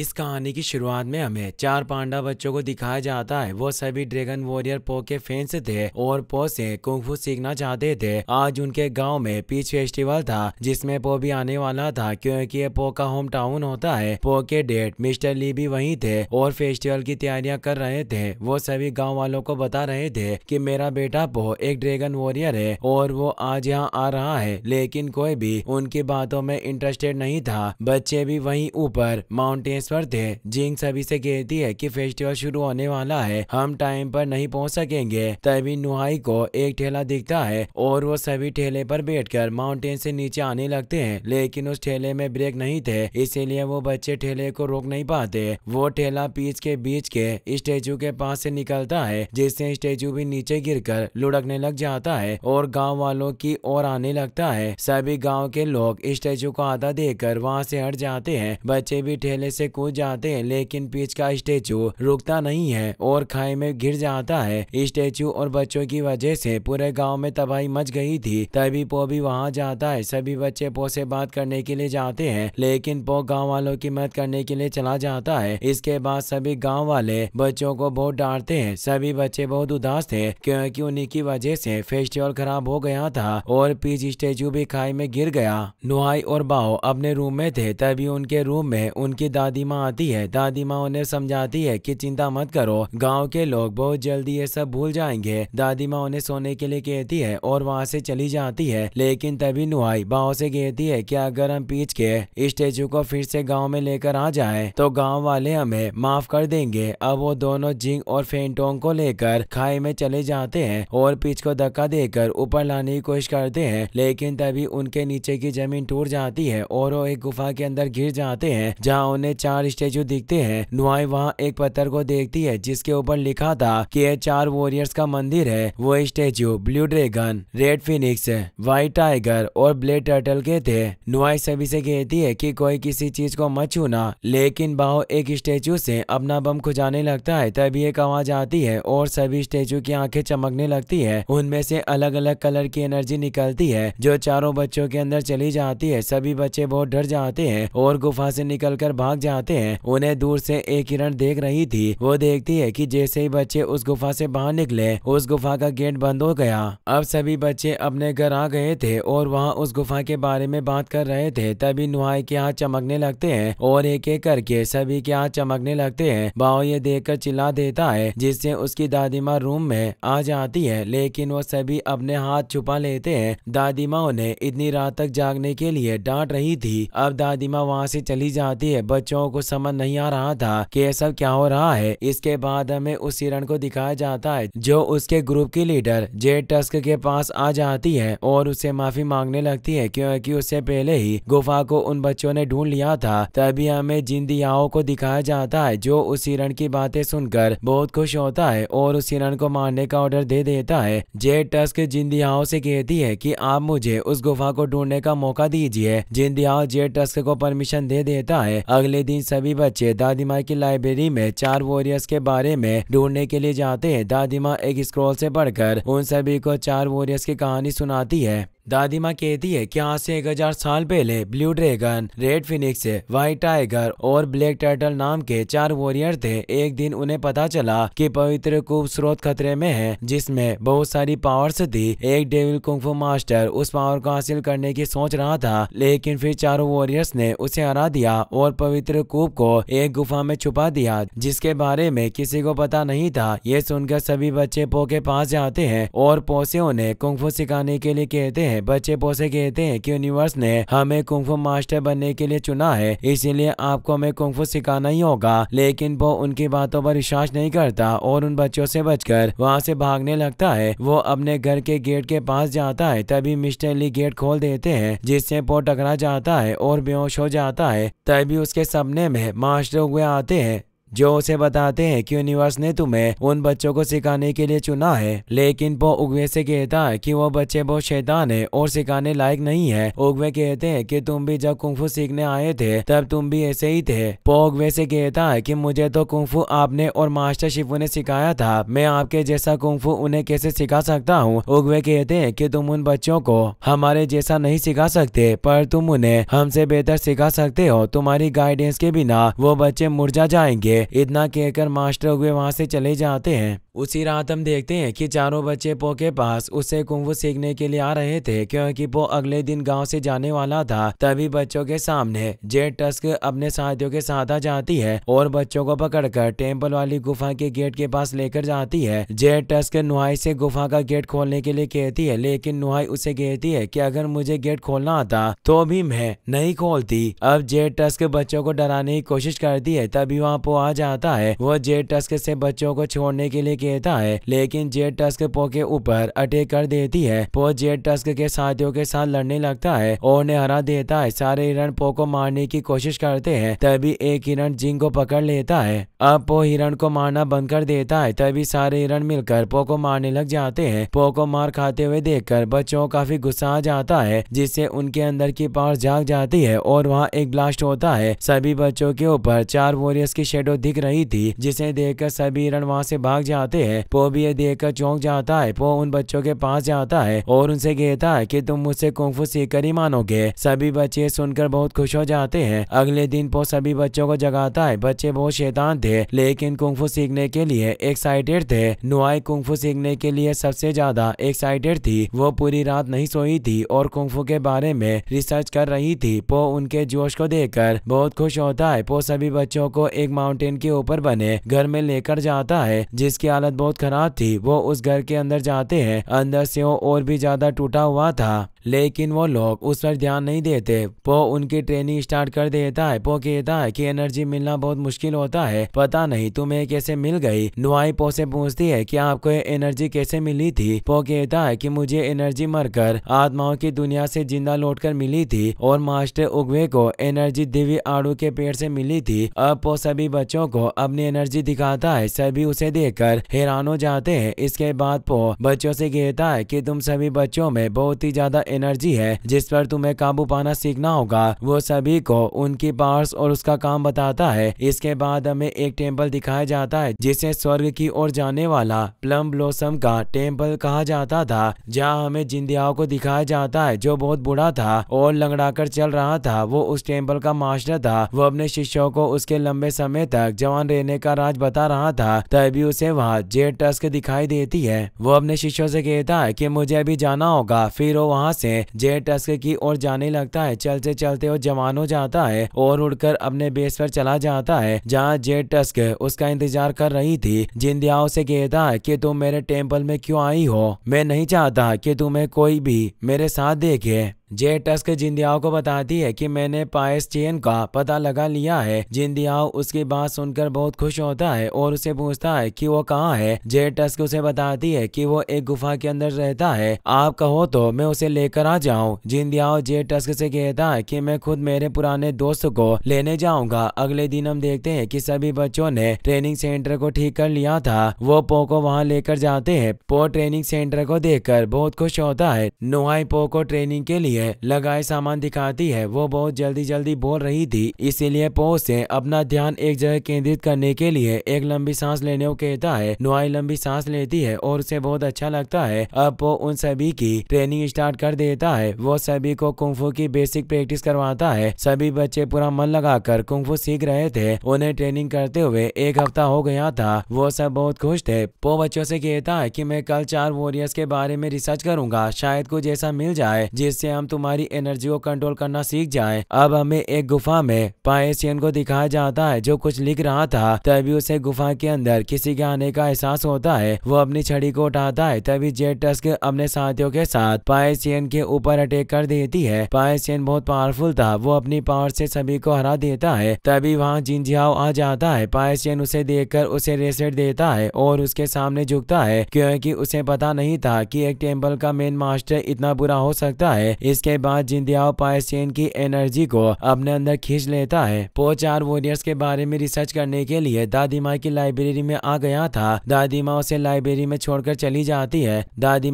इस कहानी की शुरुआत में हमें चार पांडा बच्चों को दिखाया जाता है वो सभी ड्रैगन वॉरियर पो के फैंस थे और पो से कुंफू सीखना चाहते थे आज उनके गांव में पीच फेस्टिवल था जिसमें पो भी आने वाला था क्योंकि ये पो का होम टाउन होता है पो के डेट मिस्टर ली भी वहीं थे और फेस्टिवल की तैयारियां कर रहे थे वो सभी गाँव वालों को बता रहे थे की मेरा बेटा पो एक ड्रैगन वॉरियर है और वो आज यहाँ आ रहा है लेकिन कोई भी उनकी बातों में इंटरेस्टेड नहीं था बच्चे भी वही ऊपर माउंटेन पर थे जिंग सभी से कहती है कि फेस्टिवल शुरू होने वाला है हम टाइम पर नहीं पहुंच सकेंगे तभी नुहाई को एक ठेला दिखता है और वो सभी ठेले पर बैठकर माउंटेन से नीचे आने लगते हैं लेकिन उस ठेले में ब्रेक नहीं थे इसीलिए वो बच्चे ठेले को रोक नहीं पाते वो ठेला पीच के बीच के स्टेचू के पास से निकलता है जिससे स्टेचू भी नीचे कर लुढ़कने लग जाता है और गाँव वालों की ओर आने लगता है सभी गाँव के लोग स्टेचू को आधा देकर वहाँ से हट जाते हैं बच्चे भी ठेले से कूद जाते हैं लेकिन पीच का स्टेचू रुकता नहीं है और खाई में गिर जाता है स्टेचू और बच्चों की वजह से पूरे गांव में तबाही मच गई थी तभी पो भी वहां जाता है सभी बच्चे पो से बात करने के लिए जाते हैं लेकिन पो गांव वालों की मदद करने के लिए चला जाता है इसके बाद सभी गाँव वाले बच्चों को बहुत डांटते हैं सभी बच्चे बहुत उदास थे क्योंकि उन्हीं की वजह से फेस्टिवल खराब हो गया था और पीच स्टेचू भी खाई में गिर गया नुहाई और बाओ अपने रूम में थे तभी उनके रूम में उनकी दादी दादी माँ आती है दादी माँ उन्हें समझाती है कि चिंता मत करो गांव के लोग बहुत जल्दी ये सब भूल जाएंगे दादी माँ उन्हें सोने के लिए कहती है और वहाँ से चली जाती है लेकिन तभी नुहाई बाओ से कहती है कि अगर हम पीछ के स्टेचू को फिर से गाँव में लेकर आ जाए तो गाँव वाले हमें माफ कर देंगे अब वो दोनों जिंग और फेंटोंग को लेकर खाई में चले जाते हैं और पीछ को धक्का देकर ऊपर लाने की कोशिश करते हैं लेकिन तभी उनके नीचे की जमीन टूट जाती है और वो एक गुफा के अंदर गिर जाते हैं जहाँ उन्हें चार स्टेचू दिखते हैं नुआई वहाँ एक पत्थर को देखती है जिसके ऊपर लिखा था कि यह चार वॉरियर्स का मंदिर है वो statue blue dragon red phoenix white tiger और ब्लैक टर्टल के थे नुआई सभी से कहती है कि कोई किसी चीज को मत छूना लेकिन बाहो एक स्टेचू से अपना बम खुजाने लगता है तभी एक आवाज आती है और सभी स्टेचू की आंखें चमकने लगती है उनमें से अलग अलग कलर की एनर्जी निकलती है जो चारों बच्चों के अंदर चली जाती है सभी बच्चे बहुत डर जाते हैं और गुफा से निकल भाग जाते आते हैं उन्हें दूर से एक हिरण देख रही थी वो देखती है कि जैसे ही बच्चे उस गुफा से बाहर निकले उस गुफा का गेट बंद हो गया अब सभी बच्चे अपने घर आ गए थे और वहाँ उस गुफा के बारे में बात कर रहे थे तभी नुहाई के हाथ चमकने लगते हैं और एक एक करके सभी के हाथ चमकने लगते हैं बाओ ये देख कर चिल्ला देता है जिससे उसकी दादी माँ रूम में आ जाती है लेकिन वो सभी अपने हाथ छुपा लेते हैं दादी माँ उन्हें इतनी रात तक जागने के लिए डांट रही थी अब दादी माँ वहाँ से चली जाती है बच्चों लोगों को समझ नहीं आ रहा था कि यह सब क्या हो रहा है इसके बाद हमें उस हिरण को दिखाया जाता है जो उसके ग्रुप की लीडर जे टस्क के पास आ जाती है और उसे माफी मांगने लगती है क्योंकि उससे पहले ही गुफा को उन बच्चों ने ढूंढ लिया था तभी हमें जिंदियाओं को दिखाया जाता है जो उस हिरण की बातें सुनकर बहुत खुश होता है और उस हिरण को मारने का ऑर्डर दे देता है जे टस्क जिंदियाओं से कहती है कि आप मुझे उस गुफा को ढूंढने का मौका दीजिए जिंदियाओ जे टस्क को परमिशन दे देता है अगले दिन दिन सभी बच्चे दादी माँ की लाइब्रेरी में चार वॉरियर्स के बारे में ढूंढने के लिए जाते हैं दादी माँ एक स्क्रॉल से पढ़कर उन सभी को चार वॉरियर्स की कहानी सुनाती है दादी माँ कहती है कि आज से एक हजार साल पहले blue dragon red phoenix white tiger और ब्लैक टर्टल नाम के चार वॉरियर थे एक दिन उन्हें पता चला कि पवित्र कूप स्रोत खतरे में है जिसमें बहुत सारी पावर्स थी एक डेविल कुंफू मास्टर उस पावर को हासिल करने की सोच रहा था लेकिन फिर चारों वॉरियर्स ने उसे हरा दिया और पवित्र कूप को एक गुफा में छुपा दिया जिसके बारे में किसी को पता नहीं था ये सुनकर सभी बच्चे पो के पास जाते हैं और पोसे उन्हें कुंफू सिखाने के लिए कहते हैं हैं बच्चे पोसे कहते हैं कि यूनिवर्स ने हमें कुंफू मास्टर बनने के लिए चुना है इसीलिए आपको हमें कुंफू सिखाना ही होगा लेकिन वो उनकी बातों पर विश्वास नहीं करता और उन बच्चों से बचकर वहाँ से भागने लगता है वो अपने घर के गेट के पास जाता है तभी मिस्टर ली गेट खोल देते हैं जिससे वो टकरा जाता है और बेहोश हो जाता है तभी उसके सपने में मास्टर हुए आते हैं जो उसे बताते हैं कि यूनिवर्स ने तुम्हें उन बच्चों को सिखाने के लिए चुना है लेकिन वो उगवे से कहता है कि वो बच्चे बहुत शैतान है और सिखाने लायक नहीं है उगवे कहते हैं कि तुम भी जब कुंफू सीखने आए थे तब तुम भी ऐसे ही थे पो उगवे से कहता है कि मुझे तो कुंफू आपने और मास्टर शिफू ने सिखाया था मैं आपके जैसा कुंफू उन्हें कैसे सिखा सकता हूँ उगवे कहते हैं कि तुम उन बच्चों को हमारे जैसा नहीं सिखा सकते पर तुम उन्हें हमसे बेहतर सिखा सकते हो तुम्हारी गाइडेंस के बिना वो बच्चे मुरझा जाएंगे इतना कहकर मास्टर हुए वहाँ से चले जाते हैं उसी रात हम देखते हैं कि चारों बच्चे पो के पास उसे कुंभ सीखने के लिए आ रहे थे क्योंकि पो अगले दिन गांव से जाने वाला था तभी बच्चों के सामने जेट टस्क अपने साथियों के साथ आ जाती है और बच्चों को पकड़कर टेम्पल वाली गुफा के गेट के पास लेकर जाती है जेट टस्क नुहाई से गुफा का गेट खोलने के लिए कहती है लेकिन नुहाई उसे कहती है की अगर मुझे गेट खोलना आता तो भी मैं नहीं खोलती अब जेट टस्क बच्चों को डराने की कोशिश करती है तभी वहाँ पो आ जाता है वो जेट टस्क से बच्चों को छोड़ने के लिए कहता है लेकिन जेट टस्क पो के ऊपर अटैक कर देती है पो जेट टस्क के साथियों के साथ लड़ने लगता है और उन्हें हरा देता है सारे हिरण पो को मारने की कोशिश करते हैं तभी एक हिरण जिंग को पकड़ लेता है अब पो हिरण को मारना बंद कर देता है तभी सारे हिरण मिलकर पो को मारने लग जाते हैं पो को मार खाते हुए देखकर बच्चों काफी गुस्सा आ जाता है जिससे उनके अंदर की पावर जाग जाती है और वहाँ एक ब्लास्ट होता है सभी बच्चों के ऊपर चार वॉरियर्स की शेडो दिख रही थी जिसे देखकर सभी हिरण वहाँ से भाग जाते जाते हैं पो भी ये देख कर चौंक जाता है पो उन बच्चों के पास जाता है और उनसे कहता है की तुम मुझसे कुंफू सीख कर ही मानोगे सभी बच्चे सुनकर बहुत खुश हो जाते हैं अगले दिन पो सभी बच्चों को जगाता है बच्चे बहुत शैतान थे लेकिन कुंफू सीखने के लिए एक्साइटेड थे नुआई कुंफू सीखने के लिए सबसे ज्यादा एक्साइटेड थी वो पूरी रात नहीं सोई थी और कुंफू के बारे में रिसर्च कर रही थी पो उनके जोश को देखकर बहुत खुश होता है पो सभी बच्चों को एक माउंटेन के ऊपर बने घर में लेकर जाता है जिसके हालत बहुत खराब थी वो उस घर के अंदर जाते हैं अंदर से वो और भी ज्यादा टूटा हुआ था लेकिन वो लोग उस पर ध्यान नहीं देते पो उनकी ट्रेनिंग स्टार्ट कर देता है पो कहता है कि एनर्जी मिलना बहुत मुश्किल होता है पता नहीं तुम्हें कैसे मिल गई नुआई पो से पूछती है कि आपको एनर्जी कैसे मिली थी पो कहता है कि मुझे एनर्जी मरकर आत्माओं की दुनिया से जिंदा कर मिली थी और मास्टर उगवे को एनर्जी दिव्य आड़ू के पेड़ से मिली थी अब वो सभी बच्चों को अपनी एनर्जी दिखाता है सभी उसे देखकर हैरान हो जाते हैं इसके बाद पो बच्चों से कहता है कि तुम सभी बच्चों में बहुत ही ज्यादा एनर्जी है जिस पर तुम्हें काबू पाना सीखना होगा वो सभी को उनकी पार्स और उसका काम बताता है इसके बाद हमें एक टेम्पल दिखाया जाता है जिसे स्वर्ग की ओर जाने वाला प्लम ब्लॉसम का टेम्पल कहा जाता था जहाँ हमें जिंदिया को दिखाया जाता है जो बहुत बुरा था और लंगड़ाकर चल रहा था वो उस टेम्पल का मास्टर था वो अपने शिष्यों को उसके लंबे समय तक जवान रहने का राज बता रहा था तभी उसे वहाँ जेट टस्क दिखाई देती है वो अपने शिष्यों से कहता है कि मुझे अभी जाना होगा फिर वो वहाँ से जे टस्क की ओर जाने लगता है चलते चलते वो जवान हो जाता है और उड़कर अपने बेस पर चला जाता है जहाँ जेट टस्क उसका इंतजार कर रही थी जिंदिया से कहता है की तुम मेरे टेम्पल में क्यों आई हो मैं नहीं चाहता की तुम्हें कोई भी मेरे साथ देखे जे टस्क जिंदियाओ को बताती है कि मैंने पायस चेन का पता लगा लिया है जिंदियाओ उसकी बात सुनकर बहुत खुश होता है और उसे पूछता है कि वो कहाँ है जे टस्क उसे बताती है कि वो एक गुफा के अंदर रहता है आप कहो तो मैं उसे लेकर आ जाऊँ जिंदियाओ जे टस्क से कहता है कि मैं खुद मेरे पुराने दोस्त को लेने जाऊंगा अगले दिन हम देखते हैं कि सभी बच्चों ने ट्रेनिंग सेंटर को ठीक कर लिया था वो पो को वहाँ लेकर जाते हैं पो ट्रेनिंग सेंटर को देख बहुत खुश होता है नुहाई पो को ट्रेनिंग के लिए है लगाए सामान दिखाती है वो बहुत जल्दी जल्दी बोल रही थी इसीलिए पो से अपना ध्यान एक जगह केंद्रित करने के लिए एक लंबी सांस लेने को कहता है नुआई लंबी सांस लेती है और उसे बहुत अच्छा लगता है अब वो उन सभी की ट्रेनिंग स्टार्ट कर देता है वो सभी को कुंफू की बेसिक प्रैक्टिस करवाता है सभी बच्चे पूरा मन लगाकर कुंफू सीख रहे थे उन्हें ट्रेनिंग करते हुए एक हफ्ता हो गया था वो सब बहुत खुश थे पो बच्चों से कहता है कि मैं कल चार वॉरियर्स के बारे में रिसर्च करूंगा शायद कुछ ऐसा मिल जाए जिससे हम तुम्हारी एनर्जी को कंट्रोल करना सीख जाए अब हमें एक गुफा में पाएसियन को दिखाया जाता है जो कुछ लिख रहा था तभी उसे गुफा के अंदर किसी के आने का एहसास होता है वो अपनी छड़ी को उठाता है तभी जेट टस्क अपने साथियों के साथ पाएसियन के ऊपर अटैक कर देती है पाएसियन बहुत पावरफुल था वो अपनी पावर से सभी को हरा देता है तभी वहाँ जिंजियाओ आ जाता है पाएसियन उसे देख उसे रेसेट देता है और उसके सामने झुकता है क्योंकि उसे पता नहीं था कि एक टेम्पल का मेन मास्टर इतना बुरा हो सकता है जिसके बाद जिंदियाओ पायसेन की एनर्जी को अपने अंदर खींच लेता है पो चार वॉरियर्स के बारे में रिसर्च करने के लिए दादी माँ की लाइब्रेरी में आ गया था दादी माँ उसे लाइब्रेरी में छोड़कर चली जाती है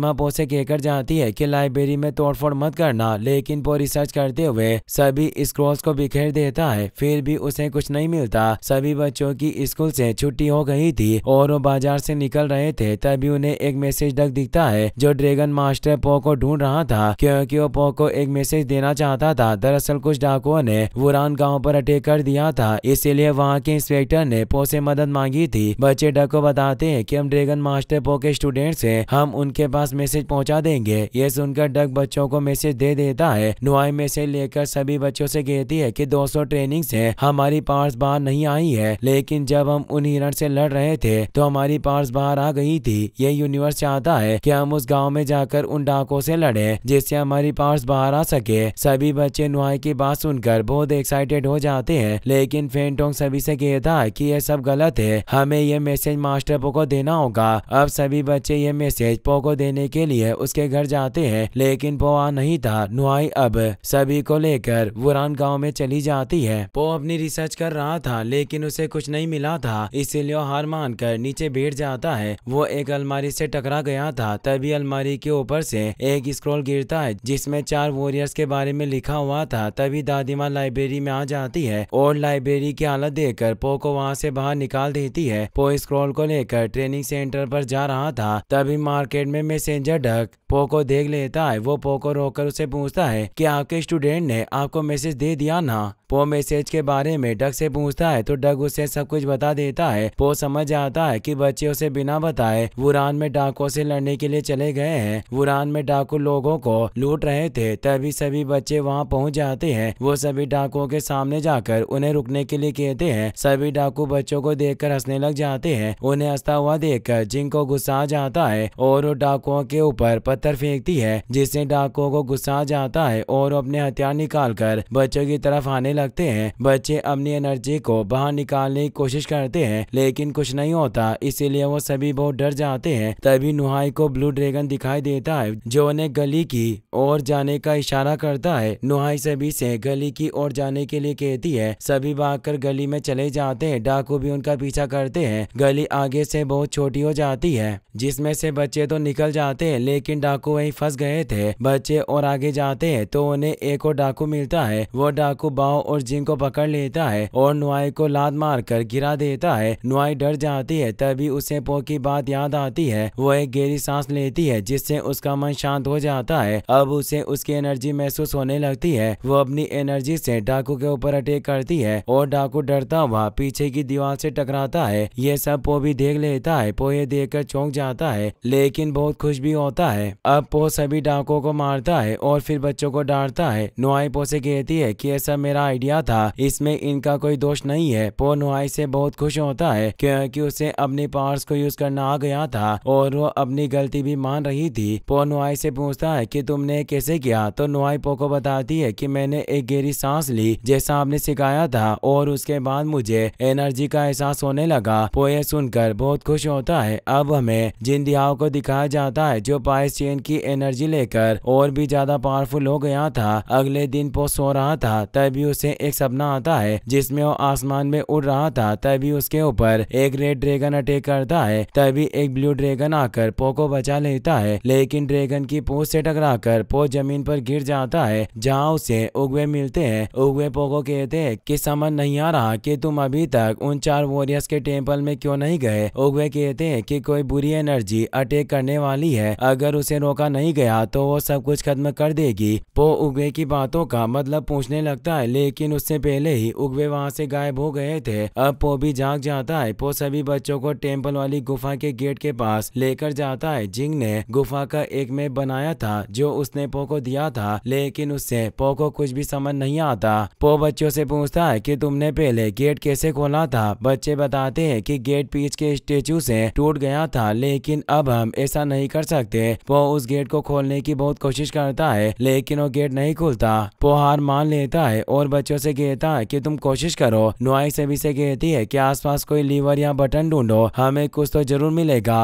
माँ पो से कहकर जाती है कि लाइब्रेरी में तोड़फोड़ मत करना लेकिन पो रिसर्च करते हुए सभी स्क्रॉल्स को बिखेर देता है फिर भी उसे कुछ नहीं मिलता सभी बच्चों की स्कूल से छुट्टी हो गई थी और वो बाजार से निकल रहे थे तभी उन्हें एक मैसेज डक दिखता है जो ड्रैगन मास्टर पो को ढूंढ रहा था क्योंकि वो पो डाकुओं को एक मैसेज देना चाहता था दरअसल कुछ डाकुओं ने वुरान गांव पर अटैक कर दिया था इसीलिए वहां के इंस्पेक्टर ने पो से मदद मांगी थी बच्चे डाको बताते हैं कि हम ड्रैगन मास्टर पो के स्टूडेंट हैं हम उनके पास मैसेज पहुंचा देंगे ये सुनकर डक बच्चों को मैसेज दे देता है नुआई मैसेज लेकर सभी बच्चों से कहती है कि 200 ट्रेनिंग ऐसी हमारी पार्स बाहर नहीं आई है लेकिन जब हम उन हिरण से लड़ रहे थे तो हमारी पार्स बाहर आ गई थी ये यूनिवर्स चाहता है कि हम उस गाँव में जाकर उन डाकों से लड़े जिससे हमारी पार्स पास बाहर आ सके सभी बच्चे नुआई की बात सुनकर बहुत एक्साइटेड हो जाते हैं लेकिन फेंटोंग सभी से कहता है कि यह सब गलत है हमें यह मैसेज मास्टर पो को देना होगा अब सभी बच्चे ये मैसेज पो को देने के लिए उसके घर जाते हैं लेकिन पो आ नहीं था नुआई अब सभी को लेकर वुरान गाँव में चली जाती है पो अपनी रिसर्च कर रहा था लेकिन उसे कुछ नहीं मिला था इसीलिए हार मान कर नीचे बैठ जाता है वो एक अलमारी से टकरा गया था तभी अलमारी के ऊपर से एक स्क्रॉल गिरता है जिसमें चार वॉरियर्स के बारे में लिखा हुआ था तभी दादी माँ लाइब्रेरी में आ जाती है और लाइब्रेरी की हालत देखकर पो को वहाँ से बाहर निकाल देती है पो स्क्रॉल को लेकर ट्रेनिंग सेंटर पर जा रहा था तभी मार्केट में मैसेंजर ढक पो को देख लेता है वो पो को रोककर उसे पूछता है कि आपके स्टूडेंट ने आपको मैसेज दे दिया ना पो मैसेज के बारे में डग से पूछता है तो डग उसे सब कुछ बता देता है पो समझ जाता है कि बच्चे उसे बिना बताए वुरान में डाकुओं से लड़ने के लिए चले गए हैं वुरान में डाकू लोगों को लूट रहे थे तभी सभी बच्चे वहाँ पहुँच जाते हैं वो सभी डाकुओं के सामने जाकर उन्हें रुकने के लिए कहते हैं सभी डाकू बच्चों को देख हंसने लग जाते हैं उन्हें हंसता हुआ कर जिनको गुस्सा जाता है और वो डाकुओं के ऊपर पत्थर फेंकती है जिससे डाकुओं को गुस्सा जाता है और अपने हथियार निकाल कर बच्चों की तरफ आने लगते हैं बच्चे अपनी एनर्जी को बाहर निकालने की कोशिश करते हैं लेकिन कुछ नहीं होता इसीलिए वो सभी बहुत डर जाते हैं तभी नुहाई को ब्लू ड्रैगन दिखाई देता है जो उन्हें गली की ओर जाने का इशारा करता है नुहाई सभी से गली की ओर जाने के लिए कहती है सभी कर गली में चले जाते हैं डाकू भी उनका पीछा करते हैं गली आगे से बहुत छोटी हो जाती है जिसमें से बच्चे तो निकल जाते हैं लेकिन डाकू वहीं फंस गए थे बच्चे और आगे जाते हैं तो उन्हें एक और डाकू मिलता है वो डाकू बाव और जिंग को पकड़ लेता है और नुआई को लात मार कर गिरा देता है नुआई डर जाती है तभी उसे पो की बात याद आती है वो एक गहरी सांस लेती है जिससे उसका मन शांत हो जाता है अब उसे उसकी एनर्जी महसूस होने लगती है वो अपनी एनर्जी से डाकू के ऊपर अटैक करती है और डाकू डरता हुआ पीछे की दीवार से टकराता है ये सब पो भी देख लेता है पो ये देख कर चौंक जाता है लेकिन बहुत खुश भी होता है अब पो सभी डाकुओं को मारता है और फिर बच्चों को डांटता है नुआई पो से कहती है की ऐसा सब मेरा आइडिया था इसमें इनका कोई दोष नहीं है पो नुहाई से बहुत खुश होता है क्योंकि उसे अपने पावर्स को यूज करना आ गया था और वो अपनी गलती भी मान रही थी पो नुहाई से पूछता है की तुमने कैसे किया तो नुहाई पो को बताती है की मैंने एक गहरी सांस ली जैसा आपने सिखाया था और उसके बाद मुझे एनर्जी का एहसास होने लगा पोए सुनकर बहुत खुश होता है अब हमें जिन दिहाओं को दिखाया जाता है जो पाइस चेन की एनर्जी लेकर और भी ज्यादा पावरफुल हो गया था अगले दिन पो सो रहा था तभी उसे से एक सपना आता है जिसमें वो आसमान में उड़ रहा था तभी उसके ऊपर एक रेड ड्रैगन अटैक करता है तभी एक ब्लू ड्रैगन आकर पो को बचा लेता है लेकिन ड्रैगन की पोज से टकराकर पो जमीन पर गिर जाता है जहाँ उसे उगवे मिलते हैं उगवे पो को कहते हैं कि समझ नहीं आ रहा कि तुम अभी तक उन चार वॉरियर्स के टेम्पल में क्यों नहीं गए उगवे कहते हैं कि कोई बुरी एनर्जी अटैक करने वाली है अगर उसे रोका नहीं गया तो वो सब कुछ खत्म कर देगी पो उगवे की बातों का मतलब पूछने लगता है लेकिन लेकिन उससे पहले ही उगवे वहाँ से गायब हो गए थे अब पो भी जाग जाता है पो सभी बच्चों को टेम्पल वाली गुफा के गेट के पास लेकर जाता है जिंग ने गुफा का एक मैप बनाया था जो उसने पो को दिया था लेकिन उससे पो को कुछ भी समझ नहीं आता पो बच्चों से पूछता है कि तुमने पहले गेट कैसे खोला था बच्चे बताते हैं कि गेट पीछ के स्टेचू से टूट गया था लेकिन अब हम ऐसा नहीं कर सकते पो उस गेट को खोलने की बहुत कोशिश करता है लेकिन वो गेट नहीं खुलता पो हार मान लेता है और बच्चों से कहता है कि तुम कोशिश करो नुआई सभी से कहती है कि आसपास कोई लीवर या बटन ढूंढो हमें कुछ तो जरूर मिलेगा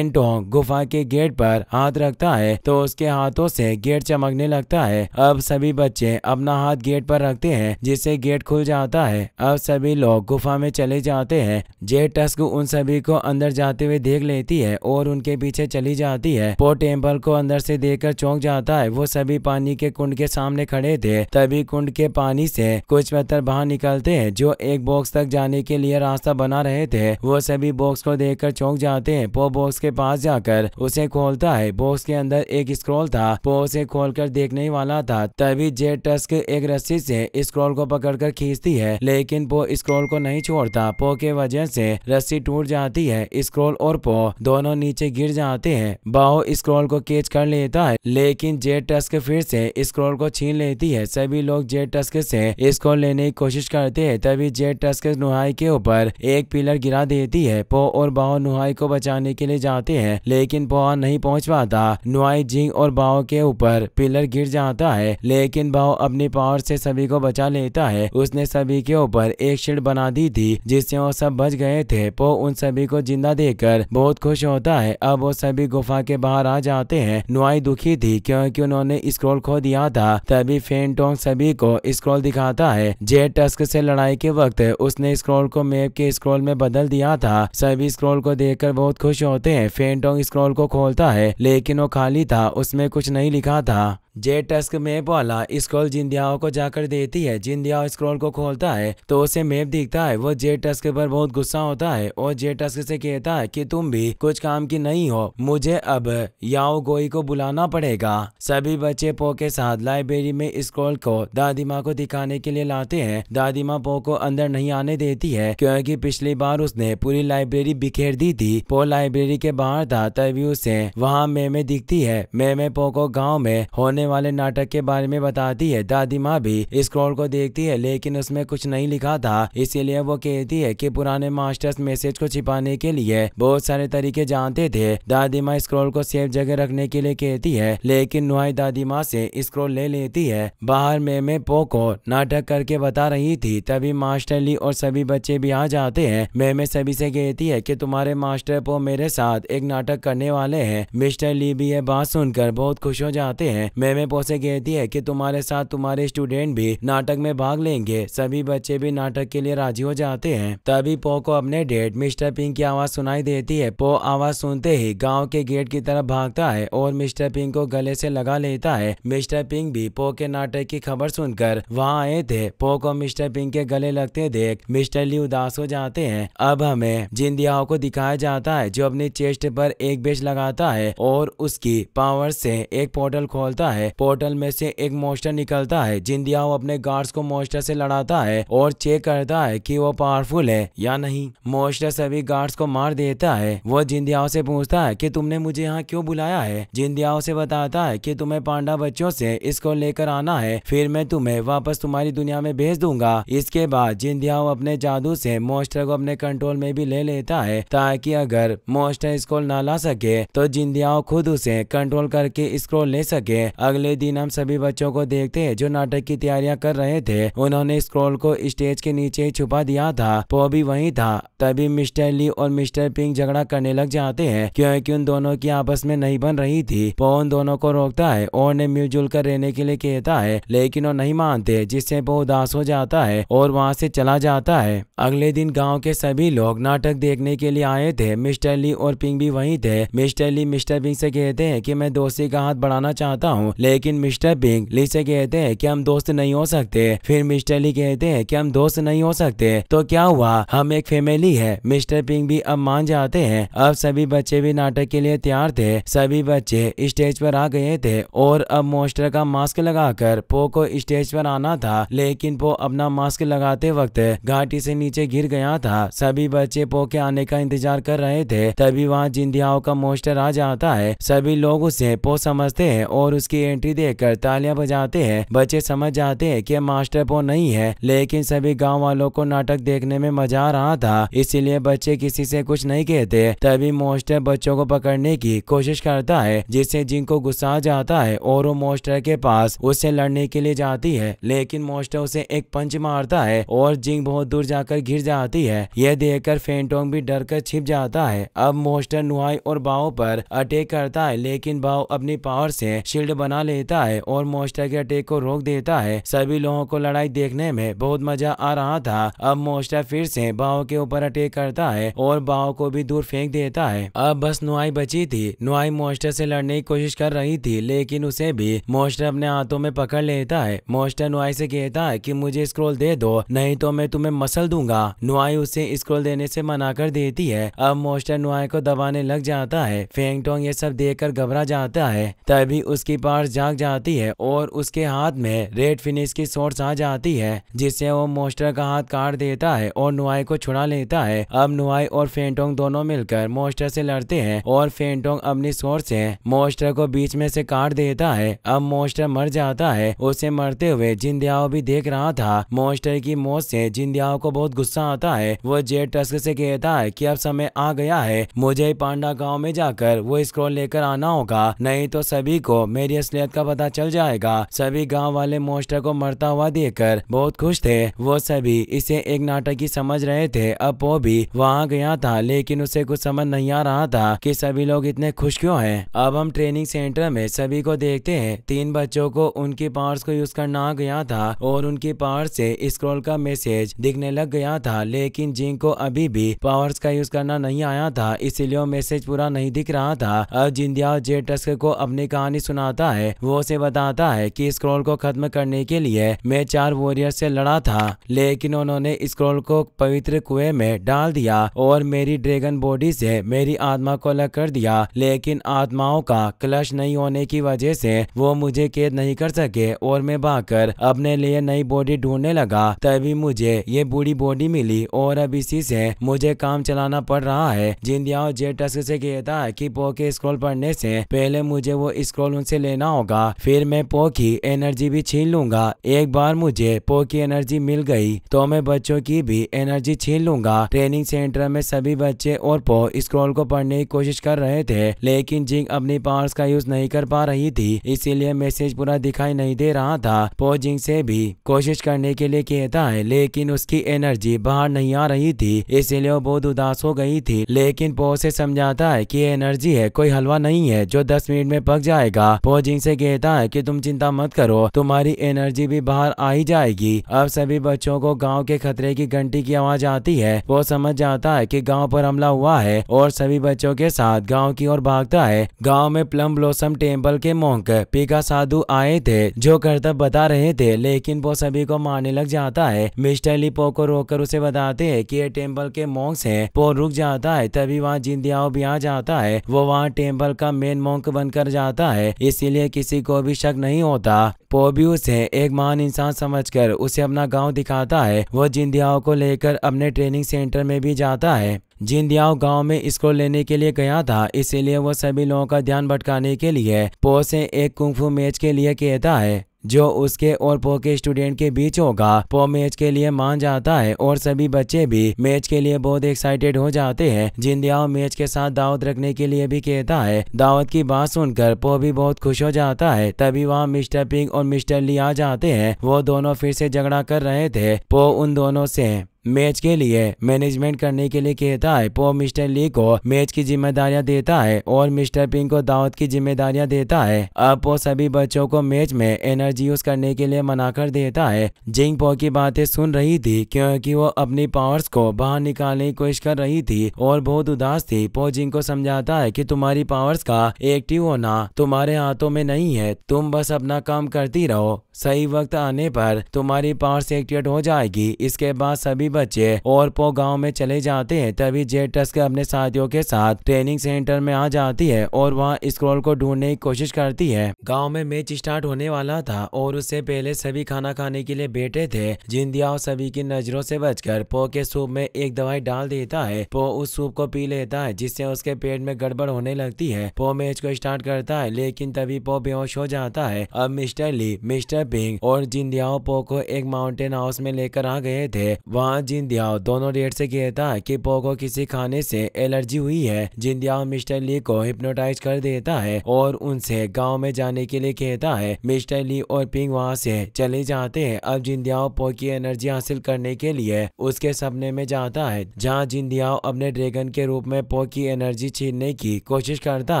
टोंग गुफा के गेट पर हाथ रखता है तो उसके हाथों से गेट चमकने लगता है अब सभी बच्चे अपना हाथ गेट पर रखते हैं जिससे गेट खुल जाता है अब सभी लोग गुफा में चले जाते हैं जे टस्क उन सभी को अंदर जाते हुए देख लेती है और उनके पीछे चली जाती है पो टेम्पल को अंदर से देख चौंक जाता है वो सभी पानी के कुंड के सामने खड़े थे तभी कुंड के पानी से से कुछ पत्थर बाहर निकलते हैं जो एक बॉक्स तक जाने के लिए रास्ता बना रहे थे वो सभी बॉक्स को कर चौंक जाते हैं पो बॉक्स के पास जाकर उसे खोलता है बॉक्स के अंदर एक स्क्रॉल था पो उसे कर देखने वाला था तभी जेट टस्क एक रस्सी से स्क्रॉल को कर खींचती है लेकिन पो स्क्रॉल को नहीं छोड़ता पो के वजह से रस्सी टूट जाती है स्क्रोल और पो दोनों नीचे गिर जाते हैं बाहो स्क्रॉल को कैच कर लेता है लेकिन जेट टस्क फिर से स्क्रोल को छीन लेती है सभी लोग जेट टस्क से इसको लेने की कोशिश करते है तभी जेट टस्क नुहाई के ऊपर एक पिलर गिरा देती है पो और बाओ नुहाई को बचाने के लिए जाते हैं लेकिन पो नहीं पहुंच पाता नुहाई जिंग और बाओ के ऊपर पिलर गिर जाता है लेकिन बाओ अपनी पावर से सभी को बचा लेता है उसने सभी के ऊपर एक शीट बना दी थी जिससे वो सब बच गए थे पो उन सभी को जिंदा देकर बहुत खुश होता है अब वो सभी गुफा के बाहर आ जाते हैं नुआई दुखी थी क्योंकि उन्होंने स्क्रॉल खो दिया था तभी फेंटोंग सभी को स्क्रॉल दिखा बताता है जे टस्क से लड़ाई के वक्त उसने स्क्रॉल को मेप के स्क्रॉल में बदल दिया था सभी स्क्रॉल को देखकर बहुत खुश होते हैं फेंटोंग स्क्रॉल को खोलता है लेकिन वो खाली था उसमें कुछ नहीं लिखा था जे टस्क मैप वाला स्क्रॉल जिंदियाओं को जाकर देती है जिंदियाओं स्क्रॉल को खोलता है तो उसे मैप दिखता है वो जे टस्क पर बहुत गुस्सा होता है और जे टस्क से कहता है कि तुम भी कुछ काम की नहीं हो मुझे अब याओ गोई को बुलाना पड़ेगा सभी बच्चे पो के साथ लाइब्रेरी में स्क्रॉल को दादी माँ को दिखाने के लिए लाते हैं दादी माँ पो को अंदर नहीं आने देती है क्योंकि पिछली बार उसने पूरी लाइब्रेरी बिखेर दी थी पो लाइब्रेरी के बाहर था तभी उसे वहाँ मेमे दिखती है मेमे पो को गाँव में होने होने वाले नाटक के बारे में बताती है दादी माँ भी स्क्रॉल को देखती है लेकिन उसमें कुछ नहीं लिखा था इसीलिए वो कहती है कि पुराने मास्टर्स मैसेज को छिपाने के लिए बहुत सारे तरीके जानते थे दादी माँ स्क्रॉल को सेफ जगह रखने के लिए कहती है लेकिन नुहाई दादी माँ से स्क्रॉल ले लेती है बाहर में मैं को नाटक करके बता रही थी तभी मास्टर ली और सभी बच्चे भी आ जाते हैं मैं सभी से कहती है कि तुम्हारे मास्टर पो मेरे साथ एक नाटक करने वाले हैं मिस्टर ली भी यह बात सुनकर बहुत खुश हो जाते हैं मैं सदमे में कहती है कि तुम्हारे साथ तुम्हारे स्टूडेंट भी नाटक में भाग लेंगे सभी बच्चे भी नाटक के लिए राजी हो जाते हैं तभी पो को अपने डेट मिस्टर पिंग की आवाज सुनाई देती है पो आवाज सुनते ही गाँव के गेट की तरफ भागता है और मिस्टर पिंग को गले से लगा लेता है मिस्टर पिंग भी पो के नाटक की खबर सुनकर वहाँ आए थे पो को मिस्टर पिंग के गले लगते देख मिस्टर ली उदास हो जाते हैं अब हमें जिंदियाओं को दिखाया जाता है जो अपनी चेस्ट पर एक बेच लगाता है और उसकी पावर से एक पोर्टल खोलता है है पोर्टल में से एक मोस्टर निकलता है जिंदिया अपने गार्ड्स को मोस्टर से लड़ाता है और चेक करता है कि वो पावरफुल है या नहीं मोस्टर सभी गार्ड्स को मार देता है वो जिंदियाओं से पूछता है कि तुमने मुझे यहाँ क्यों बुलाया है जिंदियाओं से बताता है कि तुम्हें पांडा बच्चों से इसको लेकर आना है फिर मैं तुम्हें वापस तुम्हारी दुनिया में भेज दूंगा इसके बाद जिंदियाओं अपने जादू से मोस्टर को अपने कंट्रोल में भी ले लेता है ताकि अगर मोस्टर स्क्रोल ना ला सके तो जिंदियाओं खुद उसे कंट्रोल करके स्क्रोल ले सके अगले दिन हम सभी बच्चों को देखते जो नाटक की तैयारियां कर रहे थे उन्होंने स्क्रॉल को स्टेज के नीचे ही छुपा दिया था वो भी वही था तभी मिस्टर ली और मिस्टर पिंग झगड़ा करने लग जाते हैं क्योंकि उन दोनों की आपस में नहीं बन रही थी वो उन दोनों को रोकता है और उन्हें मिलजुल कर रहने के लिए कहता है लेकिन वो नहीं मानते जिससे वो उदास हो जाता है और वहाँ से चला जाता है अगले दिन गाँव के सभी लोग नाटक देखने के लिए आए थे मिस्टर ली और पिंग भी वही थे मिस्टर ली मिस्टर पिंग से कहते हैं कि मैं दोस्ती का हाथ बढ़ाना चाहता हूँ लेकिन मिस्टर बिंग ली से कहते हैं कि हम दोस्त नहीं हो सकते फिर मिस्टर ली कहते हैं कि हम दोस्त नहीं हो सकते तो क्या हुआ हम एक फैमिली है मिस्टर पिंग भी अब मान जाते हैं अब सभी बच्चे भी नाटक के लिए तैयार थे सभी बच्चे स्टेज पर आ गए थे और अब मोस्टर का मास्क लगाकर पो को स्टेज पर आना था लेकिन पो अपना मास्क लगाते वक्त घाटी से नीचे गिर गया था सभी बच्चे पो के आने का इंतजार कर रहे थे तभी वहाँ जिंदियाओं का मोस्टर आ जाता है सभी लोग उसे पो समझते हैं और उसकी एंट्री देकर तालियां बजाते हैं बच्चे समझ जाते हैं कि मास्टर वो नहीं है लेकिन सभी गांव वालों को नाटक देखने में मजा आ रहा था इसीलिए बच्चे किसी से कुछ नहीं कहते तभी मोस्टर बच्चों को पकड़ने की कोशिश करता है जिससे जिनको गुस्सा जाता है और वो मोस्टर के पास उससे लड़ने के लिए जाती है लेकिन मोस्टर उसे एक पंच मारता है और जिंग बहुत दूर जाकर घिर जाती है यह देखकर फेंटोंग भी डर कर छिप जाता है अब मोस्टर नुहाई और बाओ पर अटैक करता है लेकिन बाव अपनी पावर से शील्ड बना बना लेता है और मोस्टर के अटैक को रोक देता है सभी लोगों को लड़ाई देखने में बहुत मजा आ रहा था अब मोस्टर फिर से बाव के ऊपर अटैक करता है और बाव को भी दूर फेंक देता है अब बस नुआई बची थी नुआई मोस्टर से लड़ने की कोशिश कर रही थी लेकिन उसे भी मोस्टर अपने हाथों में पकड़ लेता है मोस्टर नुआई से कहता है की मुझे स्क्रोल दे दो नहीं तो मैं तुम्हें मसल दूंगा नुआई उसे स्क्रोल देने से मना कर देती है अब मोस्टर नुआई को दबाने लग जाता है फेंगटोंग ये सब देख कर घबरा जाता है तभी उसके पार जाग जाती है और उसके हाथ में रेड फिनिश की सोर्स आ जाती है जिससे वो मोस्टर का हाथ काट देता है और नुआई को छुड़ा लेता है अब नुआई और फेंटोंग दोनों मिलकर मोस्टर से लड़ते हैं और फेंटोंग अपनी सोर्स से मोस्टर को बीच में से काट देता है अब मोस्टर मर जाता है उसे मरते हुए जिंदयाओ भी देख रहा था मोस्टर की मौत से जिंदयाओ को बहुत गुस्सा आता है वो जेट टस्क से कहता है कि अब समय आ गया है मुझे पांडा गांव में जाकर वो स्क्रॉल लेकर आना होगा नहीं तो सभी को मेरी असलियत का पता चल जाएगा सभी गाँव वाले मोस्टर को मरता हुआ देखकर बहुत खुश थे वो सभी इसे एक नाटक ही समझ रहे थे अब वो भी वहाँ गया था लेकिन उसे कुछ समझ नहीं आ रहा था कि सभी लोग इतने खुश क्यों हैं अब हम ट्रेनिंग सेंटर में सभी को देखते हैं तीन बच्चों को उनकी पार्स को यूज करना आ गया था और उनकी पार्स से स्क्रॉल का मैसेज दिखने लग गया था लेकिन जिंक को अभी भी पावर्स का यूज करना नहीं आया था इसीलिए वो मैसेज पूरा नहीं दिख रहा था अब जिंदिया जेटस्क को अपनी कहानी सुनाता है है वो उसे बताता है कि स्क्रॉल को खत्म करने के लिए मैं चार वॉरियर से लड़ा था लेकिन उन्होंने स्क्रॉल को पवित्र कुएं में डाल दिया और मेरी ड्रैगन बॉडी से मेरी आत्मा को अलग कर दिया लेकिन आत्माओं का क्लश नहीं होने की वजह से वो मुझे कैद नहीं कर सके और मैं भागकर अपने लिए नई बॉडी ढूंढने लगा तभी मुझे ये बूढ़ी बॉडी मिली और अब इसी से मुझे काम चलाना पड़ रहा है जिंदिया जेटस से कहता है कि पोके स्क्रॉल पढ़ने से पहले मुझे वो स्क्रॉल उनसे लेना होगा फिर मैं पो की एनर्जी भी छीन लूंगा एक बार मुझे पो की एनर्जी मिल गई तो मैं बच्चों की भी एनर्जी छीन लूंगा ट्रेनिंग सेंटर में सभी बच्चे और पो स्क्रॉल को पढ़ने की कोशिश कर रहे थे लेकिन जिंग अपनी पार्स का यूज नहीं कर पा रही थी इसीलिए मैसेज पूरा दिखाई नहीं दे रहा था पो जिंग से भी कोशिश करने के लिए कहता है लेकिन उसकी एनर्जी बाहर नहीं आ रही थी इसीलिए वो बहुत उदास हो गई थी लेकिन पो से समझाता है कि एनर्जी है कोई हलवा नहीं है जो दस मिनट में पक जाएगा पो जिंग से कहता है कि तुम चिंता मत करो तुम्हारी एनर्जी भी बाहर आ ही जाएगी अब सभी बच्चों को गांव के खतरे की घंटी की आवाज आती है वो समझ जाता है कि गांव पर हमला हुआ है और सभी बच्चों के साथ गांव की ओर भागता है गांव में प्लम ब्लॉसम टेम्पल के मोंक पिका साधु आए थे जो करतब बता रहे थे लेकिन वो सभी को मारने लग जाता है मिस्टर लिपो को कर उसे बताते है की ये टेम्पल के मोंक्स है वो रुक जाता है तभी वहाँ जिंदियाओ भी आ जाता है वो वहाँ टेम्पल का मेन मोंक बनकर जाता है इसीलिए किसी को भी शक नहीं होता पो भी उसे एक महान इंसान समझकर उसे अपना गांव दिखाता है वह जिंदियाओं को लेकर अपने ट्रेनिंग सेंटर में भी जाता है जिंदियाओं गांव में इसको लेने के लिए गया था इसीलिए वह सभी लोगों का ध्यान भटकाने के लिए पो से एक कुंफू मैच के लिए कहता है जो उसके और पो के स्टूडेंट के बीच होगा पो मैच के लिए मान जाता है और सभी बच्चे भी मैच के लिए बहुत एक्साइटेड हो जाते हैं जिंदियाओ मैच के साथ दावत रखने के लिए भी कहता है दावत की बात सुनकर पो भी बहुत खुश हो जाता है तभी वहाँ मिस्टर पिंग और मिस्टर ली आ जाते हैं वो दोनों फिर से झगड़ा कर रहे थे पो उन दोनों से मैच के लिए मैनेजमेंट करने के लिए कहता है पो मिस्टर ली को मैच की जिम्मेदारियां देता है और मिस्टर पिंग को दावत की जिम्मेदारियां देता है अब पो सभी बच्चों को मैच में एनर्जी यूज करने के लिए मना कर देता है जिंग पो की बातें सुन रही थी क्योंकि वो अपनी पावर्स को बाहर निकालने की कोशिश कर रही थी और बहुत उदास थी पो जिंग को समझाता है की तुम्हारी पावर्स का एक्टिव होना तुम्हारे हाथों में नहीं है तुम बस अपना काम करती रहो सही वक्त आने पर तुम्हारी पावर्स एक्टिवेट हो जाएगी इसके बाद सभी बचे और पो गाँव में चले जाते हैं तभी जेट टस्क अपने साथियों के साथ ट्रेनिंग सेंटर में आ जाती है और वहाँ स्क्रॉल को ढूंढने की कोशिश करती है गाँव में मैच स्टार्ट होने वाला था और उससे पहले सभी खाना खाने के लिए बैठे थे जिंदियाओ सभी की नजरों से बचकर पो के सूप में एक दवाई डाल देता है पो उस सूप को पी लेता है जिससे उसके पेट में गड़बड़ होने लगती है पो मैच को स्टार्ट करता है लेकिन तभी पो बेहोश हो जाता है अब मिस्टर ली मिस्टर पिंग और जिंदियाओ पो को एक माउंटेन हाउस में लेकर आ गए थे वहाँ दियाओ दोनों डेट से कहता है कि पो को किसी खाने से एलर्जी हुई है दियाओ मिस्टर ली को हिप्नोटाइज कर देता है और उनसे गाँव में जाने के लिए कहता है मिस्टर ली और पिंग वहाँ से चले जाते हैं अब दियाओ पो की एनर्जी हासिल करने के लिए उसके सपने में जाता है जहाँ दियाओ अपने ड्रैगन के रूप में पो की एनर्जी छीनने की कोशिश करता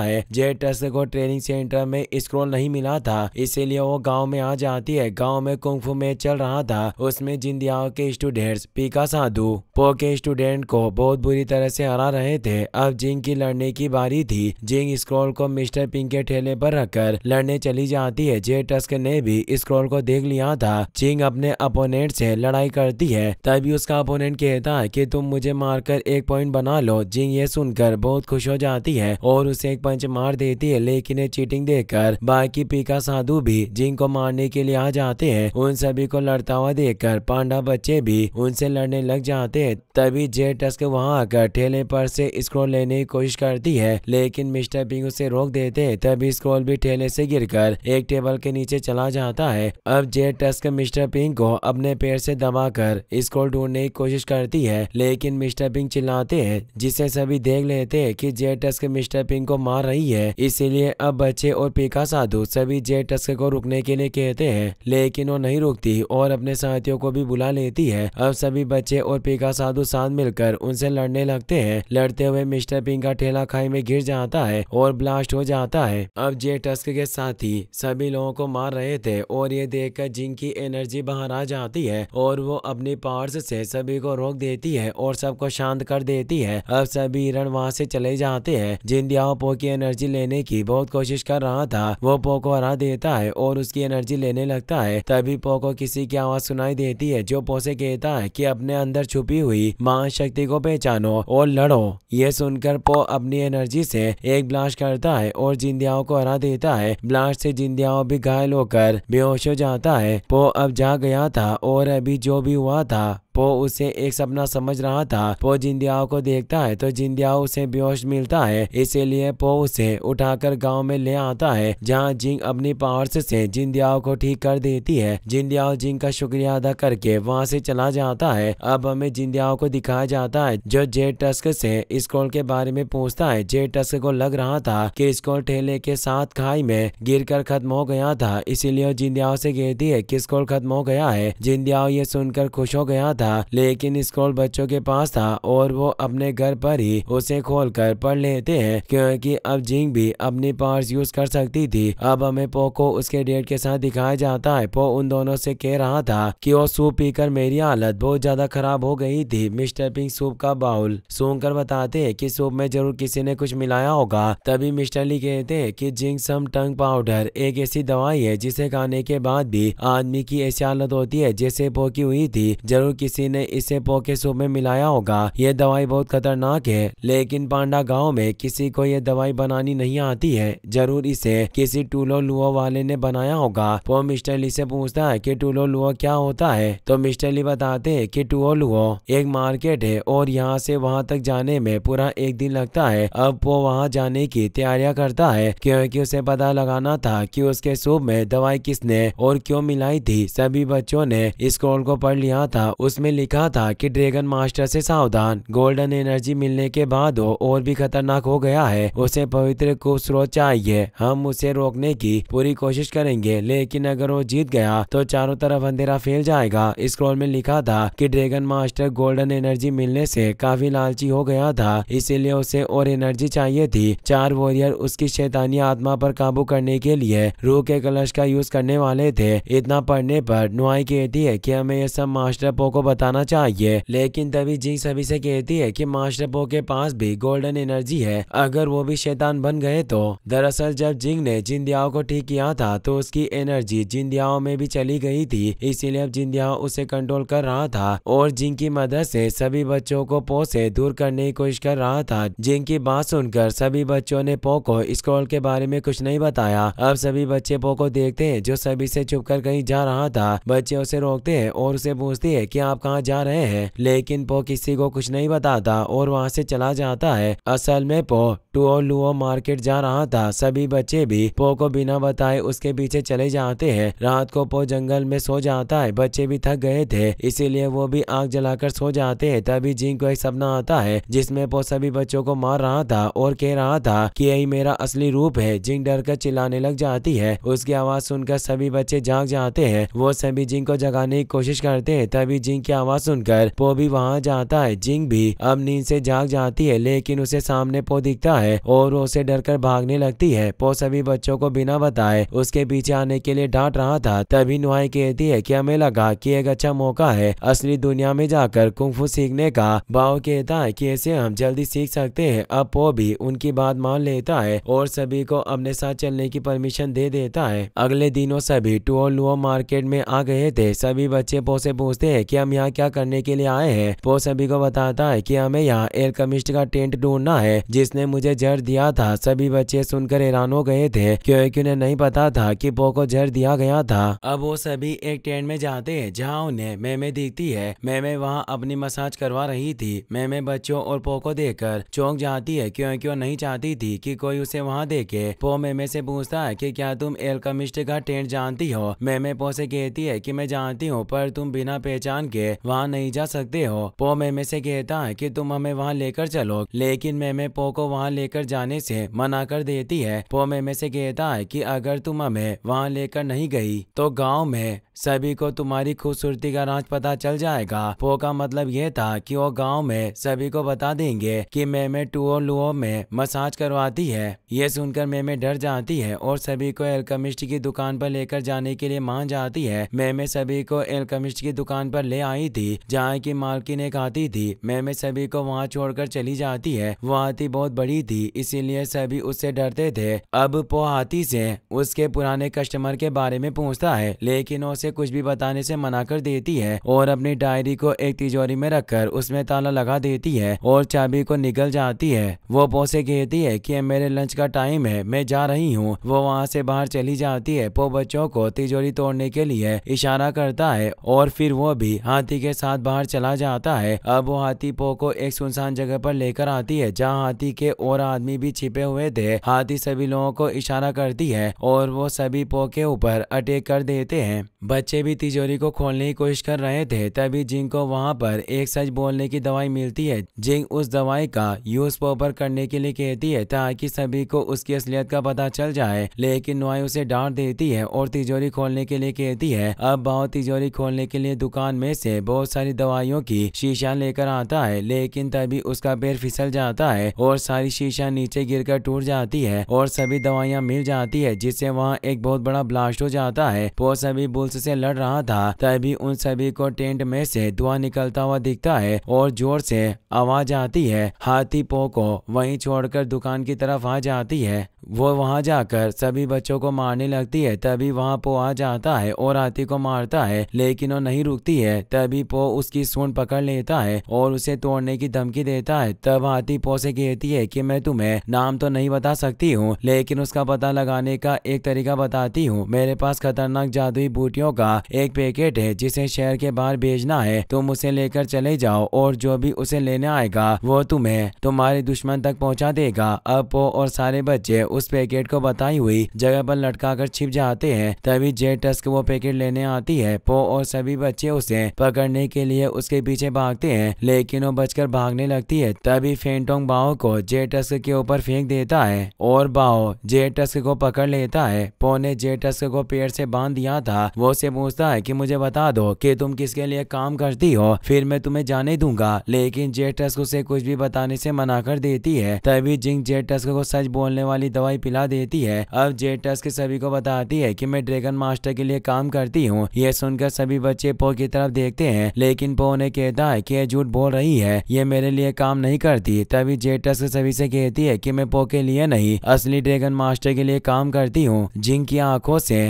है जेट टस्क को ट्रेनिंग सेंटर में स्क्रोल नहीं मिला था इसीलिए वो गाँव में आ जाती है गाँव में कुंफू में चल रहा था उसमें जिनदियाओ के स्टूडेंट्स पी का साधु पोके स्टूडेंट को बहुत बुरी तरह से हरा रहे थे अब जिंग की लड़ने की बारी थी जिंग स्क्रॉल को मिस्टर पिंग के ठेले पर रखकर लड़ने चली जाती है जे टस्क ने भी स्क्रॉल को देख लिया था जिंग अपने अपोनेंट से लड़ाई करती है तभी उसका अपोनेंट कहता है की तुम मुझे मारकर एक पॉइंट बना लो जिंग ये सुनकर बहुत खुश हो जाती है और उसे एक पंच मार देती है लेकिन ये चीटिंग देखकर बाकी पीका साधु भी जिंग को मारने के लिए आ जाते हैं उन सभी को लड़ता हुआ देखकर पांडा बच्चे भी उनसे लड़ लड़ने लग जाते हैं तभी जे टस्क वहाँ आकर ठेले पर से स्क्रॉल लेने की कोशिश करती है लेकिन मिस्टर बिंग उसे रोक देते हैं तभी स्क्रॉल भी ठेले से गिरकर एक टेबल के नीचे चला जाता है अब जे टस्क मिस्टर पिंग को अपने पैर से दबाकर स्क्रॉल ढूंढने की कोशिश करती है लेकिन मिस्टर पिंग चिल्लाते हैं जिसे सभी देख लेते हैं कि जे टस्क मिस्टर पिंग को मार रही है इसीलिए अब बच्चे और पीका साधु सभी जे टस्क को रुकने के लिए कहते हैं लेकिन वो नहीं रुकती और अपने साथियों को भी बुला लेती है अब सभी बच्चे और पिंका साधु साथ मिलकर उनसे लड़ने लगते हैं लड़ते हुए मिस्टर पिंका ठेला खाई में गिर जाता है और ब्लास्ट हो जाता है अब जे टस्क के साथी सभी लोगों को मार रहे थे और ये देख कर जिनकी एनर्जी बाहर आ जाती है और वो अपनी पावर्स से सभी को रोक देती है और सबको शांत कर देती है अब सभी हिरण वहाँ से चले जाते हैं जिन दियाओ पो की एनर्जी लेने की बहुत कोशिश कर रहा था वो पो को हरा देता है और उसकी एनर्जी लेने लगता है तभी पो को किसी की आवाज सुनाई देती है जो पो से कहता है की अपने अपने अंदर छुपी हुई महाशक्ति को पहचानो और लड़ो ये सुनकर पो अपनी एनर्जी से एक ब्लास्ट करता है और जिंदियाओं को हरा देता है ब्लास्ट से जिंदियाओं भी घायल होकर बेहोश हो जाता है पो अब जा गया था और अभी जो भी हुआ था पो उसे एक सपना समझ रहा था पो जिंदियाओं को देखता है तो जिंदिया उसे बेहोश मिलता है इसीलिए पो उसे उठाकर गांव में ले आता है जहां जिंग अपनी पावर्स से जिंदियाओं को ठीक कर देती है जिंदियाओं जिंग का शुक्रिया अदा करके वहां से चला जाता है अब हमें जिंदियाओं को दिखाया जाता है जो जे टस्क से स्कोल के बारे में पूछता है जे टस्क को लग रहा था कि स्कोल ठेले के साथ खाई में गिर कर खत्म हो गया था इसीलिए जिंदियाओं से कहती है कि स्कोल खत्म हो गया है जिंदियाओं ये सुनकर खुश हो गया था था लेकिन स्क्रॉल बच्चों के पास था और वो अपने घर पर ही उसे खोल कर पढ़ लेते हैं क्योंकि अब जिंग भी अपनी पावर्स यूज कर सकती थी अब हमें पो को उसके डेट के साथ दिखाया जाता है पो उन दोनों से कह रहा था कि वो सूप पीकर मेरी हालत बहुत ज्यादा खराब हो गई थी मिस्टर पिंक सूप का बाउल कर बताते है की सूप में जरूर किसी ने कुछ मिलाया होगा तभी मिस्टर ली कहते हैं की जिंक सम टंग पाउडर एक ऐसी दवाई है जिसे खाने के बाद भी आदमी की ऐसी हालत होती है जैसे पो की हुई थी जरूर किसी किसी ने इसे पोके सूप में मिलाया होगा ये दवाई बहुत खतरनाक है लेकिन पांडा गांव में किसी को ये दवाई बनानी नहीं आती है जरूर इसे किसी टूलो लुओ वाले ने बनाया होगा वो मिस्टर ली से पूछता है की टूलो लुओ क्या होता है तो मिस्टर ली बताते हैं की टूलो लुओ एक मार्केट है और यहाँ से वहाँ तक जाने में पूरा एक दिन लगता है अब वो वहाँ जाने की तैयारियां करता है क्योंकि उसे पता लगाना था कि उसके सूप में दवाई किसने और क्यों मिलाई थी सभी बच्चों ने स्क्रॉल को पढ़ लिया था उस में लिखा था कि ड्रैगन मास्टर से सावधान गोल्डन एनर्जी मिलने के बाद वो और भी खतरनाक हो गया है उसे पवित्र को स्रोत चाहिए हम उसे रोकने की पूरी कोशिश करेंगे लेकिन अगर वो जीत गया तो चारों तरफ अंधेरा फैल जाएगा क्रोल में लिखा था की ड्रैगन मास्टर गोल्डन एनर्जी मिलने से काफी लालची हो गया था इसीलिए उसे और एनर्जी चाहिए थी चार वॉरियर उसकी शैतानी आत्मा पर काबू करने के लिए रू के कलश का यूज करने वाले थे इतना पढ़ने पर नुआई कहती है की हमें यह सब मास्टर पो को बताना चाहिए लेकिन तभी जिंक सभी से कहती है कि मास्टर पो के पास भी गोल्डन एनर्जी है अगर वो भी शैतान बन गए तो दरअसल जब जिंग ने जिंदियाओ को ठीक किया था तो उसकी एनर्जी जिंदियाओ में भी चली गई थी इसीलिए अब जिंदियाओ उसे कंट्रोल कर रहा था और जिंग की मदद से सभी बच्चों को पो से दूर करने की कोशिश कर रहा था जिंग की बात सुनकर सभी बच्चों ने पो को स्क्रॉल के बारे में कुछ नहीं बताया अब सभी बच्चे पो को देखते हैं जो सभी से छुप कर कहीं जा रहा था बच्चे उसे रोकते हैं और उसे पूछते है की आप कहाँ जा रहे हैं लेकिन पो किसी को कुछ नहीं बताता और वहाँ से चला जाता है असल में पो टुओ लुओ मार्केट जा रहा था सभी बच्चे भी पो को बिना बताए उसके पीछे चले जाते हैं रात को पो जंगल में सो जाता है बच्चे भी थक गए थे इसीलिए वो भी आग जलाकर सो जाते हैं तभी जिंग को एक सपना आता है जिसमें पो सभी बच्चों को मार रहा था और कह रहा था कि यही मेरा असली रूप है जिंग डर कर चिल्लाने लग जाती है उसकी आवाज सुनकर सभी बच्चे जाग जाते हैं वो सभी जिंग को जगाने की कोशिश करते हैं तभी जिंग की आवाज सुनकर पो भी वहाँ जाता है जिंग भी अब नींद से जाग जाती है लेकिन उसे सामने पो दिखता है और उसे उसे डरकर भागने लगती है पो सभी बच्चों को बिना बताए उसके पीछे आने के लिए डांट रहा था तभी नुहाई कहती है की हमें लगा की एक अच्छा मौका है असली दुनिया में जाकर कुंफू सीखने का भाव कहता है की ऐसे हम जल्दी सीख सकते है अब पो भी उनकी बात मान लेता है और सभी को अपने साथ चलने की परमिशन दे देता है अगले दिनों सभी टुओ लुओ मार्केट में आ गए थे सभी बच्चे पो से पूछते हैं कि हम यहाँ यहाँ क्या करने के लिए आए हैं वो सभी को बताता है कि हमें यहाँ एलकमिस्ट का टेंट ढूंढना है जिसने मुझे जर दिया था सभी बच्चे सुनकर हैरान हो गए थे क्योंकि उन्हें नहीं पता था कि पो को जर दिया गया था अब वो सभी एक टेंट में जाते हैं जहाँ उन्हें मैमे दिखती है मैमे वहाँ अपनी मसाज करवा रही थी मैमे बच्चों और पो को देखकर चौंक जाती है क्योंकि वो नहीं चाहती थी कि कोई उसे वहाँ देखे पो मैमे से पूछता है कि क्या तुम एलकमिस्ट का टेंट जानती हो मैमे पो से कहती है कि मैं जानती हूँ पर तुम बिना पहचान के वहाँ नहीं जा सकते हो पो मेमे से कहता है कि तुम हमें वहाँ लेकर चलो लेकिन मेमे पो को वहाँ लेकर जाने से मना कर देती है पो मेमे से कहता है कि अगर तुम हमें वहाँ लेकर नहीं गई तो गाँव में सभी को तुम्हारी खूबसूरती का राज पता चल जाएगा पो का मतलब यह था कि वो गांव में सभी को बता देंगे कि मेमे टूओ लुओ में मसाज करवाती है ये सुनकर मेमे डर जाती है और सभी को एल्कमिस्ट की दुकान पर लेकर जाने के लिए मान जाती है मेमे सभी को एल्कमिस्ट की दुकान पर ले आई थी जहाँ की मालकिन एक आती थी मैं सभी को वहाँ छोड़कर चली जाती है वो हाथी बहुत बड़ी थी इसीलिए सभी उससे डरते थे अब वो हाथी से उसके पुराने कस्टमर के बारे में पूछता है लेकिन उसे कुछ भी बताने से मना कर देती है और अपनी डायरी को एक तिजोरी में रखकर उसमें ताला लगा देती है और चाबी को निकल जाती है वो पो से कहती है की मेरे लंच का टाइम है मैं जा रही हूँ वो वहाँ से बाहर चली जाती है पो बच्चों को तिजोरी तोड़ने के लिए इशारा करता है और फिर वो भी हाथ हाथी के साथ बाहर चला जाता है अब वो हाथी पो को एक सुनसान जगह पर लेकर आती है जहाँ हाथी के और आदमी भी छिपे हुए थे हाथी सभी लोगों को इशारा करती है और वो सभी पो के ऊपर अटैक कर देते हैं बच्चे भी तिजोरी को खोलने की कोशिश कर रहे थे तभी जिंग को वहाँ पर एक सच बोलने की दवाई मिलती है जिंग उस दवाई का यूज प्रॉपर करने के लिए कहती है ताकि सभी को उसकी असलियत का पता चल जाए लेकिन नुआई उसे डांट देती है और तिजोरी खोलने के लिए कहती है अब बहुत तिजोरी खोलने के लिए दुकान में से बहुत सारी दवाइयों की शीशा लेकर आता है लेकिन तभी उसका पैर फिसल जाता है और सारी शीशा नीचे गिर टूट जाती है और सभी दवाइयाँ मिल जाती है जिससे वहाँ एक बहुत बड़ा ब्लास्ट हो जाता है वो सभी बुल उनसे लड़ रहा था तभी उन सभी को टेंट में से धुआं निकलता हुआ दिखता है और जोर से आवाज आती है हाथी पो को वहीं छोड़कर दुकान की तरफ आ जाती है वो वहाँ जाकर सभी बच्चों को मारने लगती है तभी वहाँ पो आ जाता है और हाथी को मारता है लेकिन वो नहीं रुकती है तभी पो उसकी सूंड पकड़ लेता है और उसे तोड़ने की धमकी देता है तब हाथी पो से कहती है कि मैं तुम्हें नाम तो नहीं बता सकती हूँ लेकिन उसका पता लगाने का एक तरीका बताती हूँ मेरे पास खतरनाक जादुई बूटियों लड़कियों का एक पैकेट है जिसे शहर के बाहर भेजना है तुम उसे लेकर चले जाओ और जो भी उसे लेने आएगा वो तुम्हें तुम्हारे दुश्मन तक पहुँचा देगा अब पो और सारे बच्चे उस पैकेट को बताई हुई जगह पर लटका कर छिप जाते हैं तभी जे टस्क वो पैकेट लेने आती है पो और सभी बच्चे उसे पकड़ने के लिए उसके पीछे भागते हैं लेकिन वो बचकर भागने लगती है तभी फेंटोंग बाओ को जे टस्क के ऊपर फेंक देता है और बाओ जे टस्क को पकड़ लेता है पो ने जे टस्क को पेड़ से बांध दिया था वो बॉस से पूछता है कि मुझे बता दो कि तुम किसके लिए काम करती हो फिर मैं तुम्हें जाने दूंगा लेकिन जेटस उसे कुछ भी बताने से मना कर देती है तभी जिंग जेटस को सच बोलने वाली दवाई पिला देती है अब जेटस के सभी को बताती है कि मैं ड्रैगन मास्टर के लिए काम करती हूँ ये सुनकर सभी बच्चे पो की तरफ देखते हैं लेकिन पो ने कहता है कि झूठ बोल रही है ये मेरे लिए काम नहीं करती तभी जेटस सभी से कहती है कि मैं पो के लिए नहीं असली ड्रैगन मास्टर के लिए काम करती हूँ जिंग की आंखों से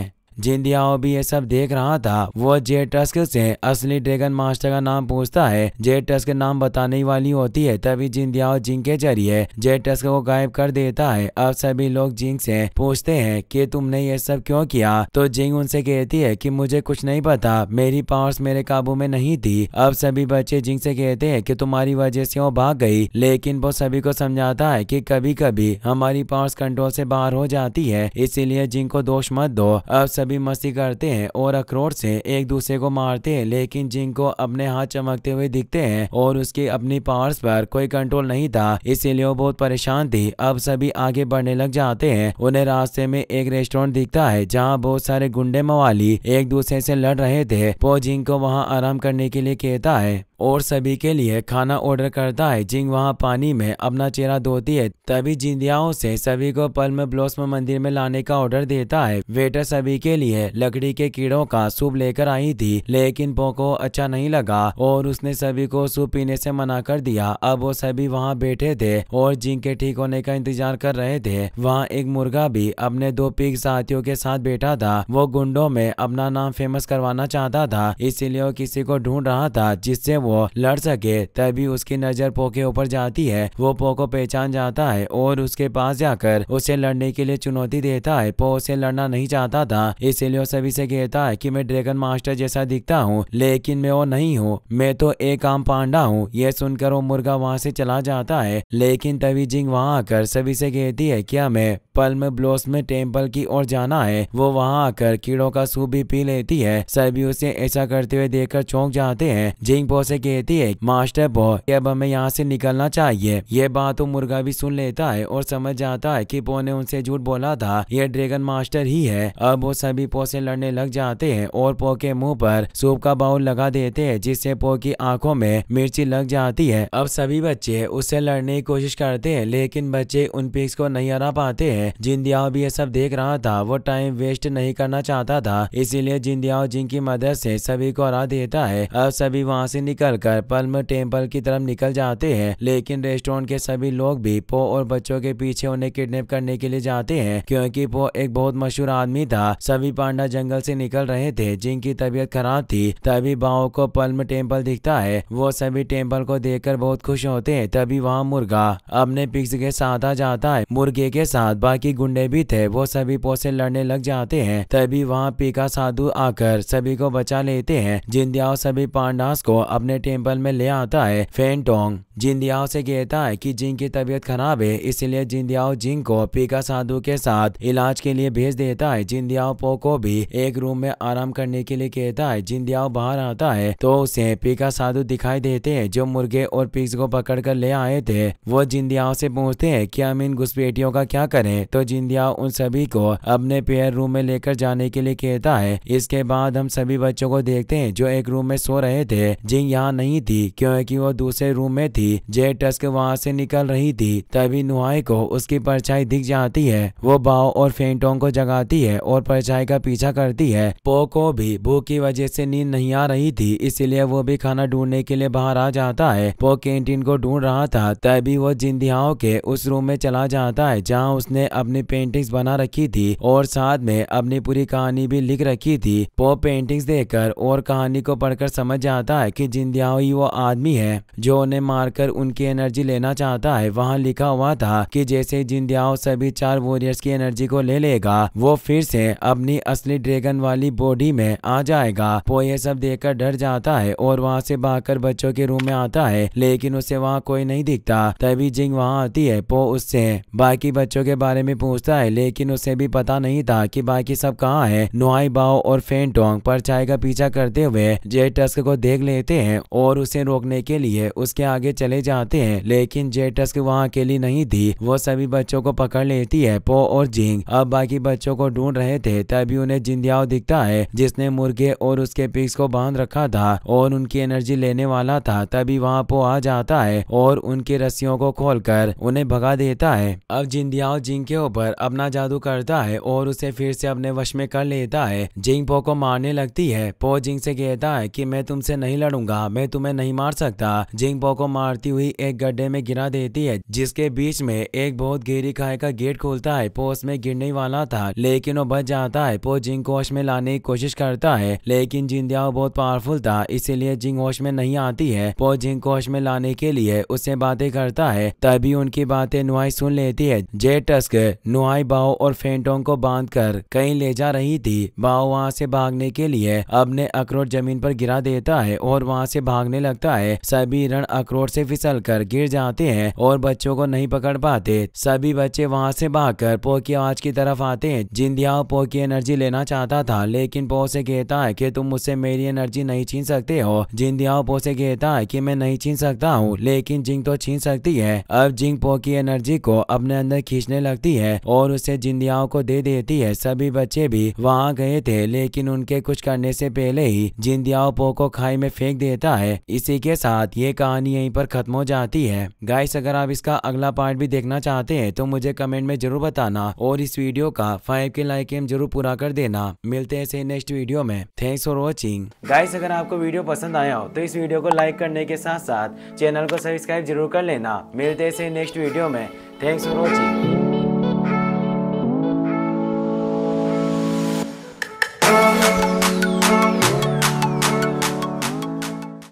जिंदियाओ भी ये सब देख रहा था वो टस्क से असली ड्रैगन मास्टर का नाम पूछता है टस्क नाम बताने वाली होती है तभी जिंदियाओ जिंक के जरिए टस्क को गायब कर देता है अब सभी लोग जिंक से पूछते हैं कि तुमने ये सब क्यों किया तो जिंग उनसे कहती है कि मुझे कुछ नहीं पता मेरी पावर्स मेरे काबू में नहीं थी अब सभी बच्चे जिंक से कहते हैं कि तुम्हारी वजह से वो भाग गई लेकिन वो सभी को समझाता है कि कभी कभी हमारी पावर्स कंट्रोल से बाहर हो जाती है इसीलिए जिंक को दोष मत दो अब सभी मस्ती करते हैं और अखरोट से एक दूसरे को मारते हैं लेकिन जिंक को अपने हाथ चमकते हुए दिखते हैं और उसके अपनी पावर्स पर कोई कंट्रोल नहीं था इसीलिए वो बहुत परेशान थी अब सभी आगे बढ़ने लग जाते हैं उन्हें रास्ते में एक रेस्टोरेंट दिखता है जहाँ बहुत सारे गुंडे मवाली एक दूसरे से लड़ रहे थे वो जिंक को वहाँ आराम करने के लिए कहता है और सभी के लिए खाना ऑर्डर करता है जिंग वहाँ पानी में अपना चेहरा धोती है तभी जिंदियाओं से सभी को पल्म ब्लॉसम मंदिर में लाने का ऑर्डर देता है वेटर सभी के लिए लकड़ी के कीड़ों का सूप लेकर आई थी लेकिन पोको अच्छा नहीं लगा और उसने सभी को सूप पीने से मना कर दिया अब वो सभी वहाँ बैठे थे और जिंग के ठीक होने का इंतजार कर रहे थे वहाँ एक मुर्गा भी अपने दो पीक साथियों के साथ बैठा था वो गुंडों में अपना नाम फेमस करवाना चाहता था इसीलिए वो किसी को ढूंढ रहा था जिससे वो वो लड़ सके तभी उसकी नजर पो के ऊपर जाती है वो पो को पहचान जाता है और उसके पास जाकर उसे लड़ने के लिए चुनौती देता है पो उसे लड़ना नहीं चाहता था इसीलिए सभी से कहता है कि मैं ड्रैगन मास्टर जैसा दिखता हूँ लेकिन मैं वो नहीं हूँ मैं तो एक आम पांडा हूँ ये सुनकर वो मुर्गा वहाँ से चला जाता है लेकिन तभी जिंग वहाँ आकर सभी से कहती है क्या मैं पल्म में टेम्पल की ओर जाना है वो वहाँ आकर कीड़ों का सूप भी पी लेती है सभी उसे ऐसा करते हुए देखकर चौंक जाते हैं जिंग पो से कहती है मास्टर बो अब हमें यहाँ से निकलना चाहिए ये बात वो तो मुर्गा भी सुन लेता है और समझ जाता है कि पो ने उनसे झूठ बोला था यह ड्रैगन मास्टर ही है अब वो सभी पो से लड़ने लग जाते हैं और पो के मुंह पर सूप का बाउल लगा देते हैं जिससे पो की आंखों में मिर्ची लग जाती है अब सभी बच्चे उससे लड़ने की कोशिश करते हैं लेकिन बच्चे उन पिक्स को नहीं हरा पाते हैं है जिंदियाओ भी ये सब देख रहा था वो टाइम वेस्ट नहीं करना चाहता था इसीलिए जिनदियाओ जिनकी मदद से सभी को राह देता है अब सभी वहाँ से निकल कर पल्म टेम्पल की तरफ निकल जाते हैं लेकिन रेस्टोरेंट के सभी लोग भी पो और बच्चों के पीछे उन्हें किडनेप करने के लिए जाते हैं क्योंकि पो एक बहुत मशहूर आदमी था सभी पांडा जंगल से निकल रहे थे जिनकी तबीयत खराब थी तभी बाओ को पल्म टेम्पल दिखता है वो सभी टेम्पल को देखकर बहुत खुश होते हैं तभी वहाँ मुर्गा अपने पिक्स के साथ आ जाता है मुर्गे के साथ बाकी गुंडे भी थे वो सभी पो से लड़ने लग जाते हैं तभी वहाँ पीका साधु आकर सभी को बचा लेते हैं जिंदियाओ सभी पांडास को अपने टेम्पल में ले आता है फेंटोंग जिंदियाओ से कहता है कि जिंग की तबीयत खराब है इसलिए जिंदियाओ जिंग को पीका साधु के साथ इलाज के लिए भेज देता है जिंदियाओ पो को भी एक रूम में आराम करने के लिए कहता है जिंदियाओ बाहर आता है तो उसे पीका साधु दिखाई देते हैं जो मुर्गे और पिग्स को पकड़कर ले आए थे वो जिंदियाओ से पूछते हैं कि हम इन घुसपेटियों का क्या करें तो जिंदिया उन सभी को अपने पेयर रूम में लेकर जाने के लिए कहता है इसके बाद हम सभी बच्चों को देखते हैं जो एक रूम में सो रहे थे जिंग यहाँ नहीं थी क्योंकि वो दूसरे रूम में थी जे टस्क वहाँ से निकल रही थी तभी नुहाई को उसकी परछाई दिख जाती है वो बाओ और फेंटोंग को जगाती है और परछाई का पीछा करती है पो को भी भूख की वजह से नींद नहीं आ रही थी इसीलिए वो भी खाना ढूंढने के लिए बाहर आ जाता है पो कैंटीन को ढूंढ रहा था तभी वो जिंदियाओं के उस रूम में चला जाता है जहाँ उसने अपनी पेंटिंग्स बना रखी थी और साथ में अपनी पूरी कहानी भी लिख रखी थी पोप पेंटिंग्स देखकर और कहानी को पढ़कर समझ जाता है कि जिंदिया वो आदमी है जो उन्हें मारकर उनकी एनर्जी लेना चाहता है वहाँ लिखा हुआ था कि जैसे जिंदियाओ सभी चार वॉरियर्स की एनर्जी को ले लेगा वो फिर से अपनी असली ड्रैगन वाली बॉडी में आ जाएगा वो ये सब देखकर डर जाता है और वहाँ से भागकर बच्चों के रूम में आता है लेकिन उसे वहाँ कोई नहीं दिखता तभी जिंग वहाँ आती है पो उससे बाकी बच्चों के बारे बारे में पूछता है लेकिन उसे भी पता नहीं था कि बाकी सब कहाँ है नुआई बाओ और फेंटोंग पर चाय का पीछा करते हुए जे टस्क को देख लेते हैं और उसे रोकने के लिए उसके आगे चले जाते हैं लेकिन जे टस्क वहाँ अकेली नहीं थी वो सभी बच्चों को पकड़ लेती है पो और जिंग अब बाकी बच्चों को ढूंढ रहे थे तभी उन्हें जिंदियाओ दिखता है जिसने मुर्गे और उसके पिक्स को बांध रखा था और उनकी एनर्जी लेने वाला था तभी वहाँ पो आ जाता है और उनकी रस्सियों को खोलकर उन्हें भगा देता है अब जिंदियाओ जिंग के ऊपर अपना जादू करता है और उसे फिर से अपने वश में कर लेता है जिंग पो को मारने लगती है पो जिंग से कहता है कि मैं तुमसे नहीं लड़ूंगा मैं तुम्हें नहीं मार सकता जिंग पो को मारती हुई एक गड्ढे में गिरा देती है जिसके बीच में एक बहुत गहरी खाई का गेट खोलता है पो उसमें गिरने वाला था लेकिन वो बच जाता है पो जिंग को में लाने की कोशिश करता है लेकिन जिंदिया बहुत पावरफुल था इसीलिए जिंग होश में नहीं आती है पो जिंग को होश में लाने के लिए उससे बातें करता है तभी उनकी बातें नुआई सुन लेती है जे टस्क नुआई बाओ और फेंटोंग को बांध कर कहीं ले जा रही थी बाओ वहाँ से भागने के लिए अपने अखरोट जमीन पर गिरा देता है और वहाँ से भागने लगता है सभी रण अखरोट से फिसल कर गिर जाते हैं और बच्चों को नहीं पकड़ पाते सभी बच्चे वहाँ से भाग कर पोकी आवाज की तरफ आते हैं जिंदिया पो की एनर्जी लेना चाहता था लेकिन पो से कहता है की तुम मुझसे मेरी एनर्जी नहीं छीन सकते हो जिंदिया पो से कहता है की मैं नहीं छीन सकता हूँ लेकिन जिंग तो छीन सकती है अब जिंग पो की एनर्जी को अपने अंदर खींचने लगता करती है और उसे जिंदियाओं को दे देती है सभी बच्चे भी वहाँ गए थे लेकिन उनके कुछ करने से पहले ही जिंदियाओ पो को खाई में फेंक देता है इसी के साथ ये कहानी यहीं पर खत्म हो जाती है गाइस अगर आप इसका अगला पार्ट भी देखना चाहते हैं तो मुझे कमेंट में जरूर बताना और इस वीडियो का फाइव के लाइक एम जरूर पूरा कर देना मिलते हैं से नेक्स्ट वीडियो में थैंक्स फॉर वॉचिंग गाइस अगर आपको वीडियो पसंद आया हो तो इस वीडियो को लाइक करने के साथ साथ चैनल को सब्सक्राइब जरूर कर लेना मिलते हैं से नेक्स्ट वीडियो में थैंक्स फॉर वॉचिंग oh.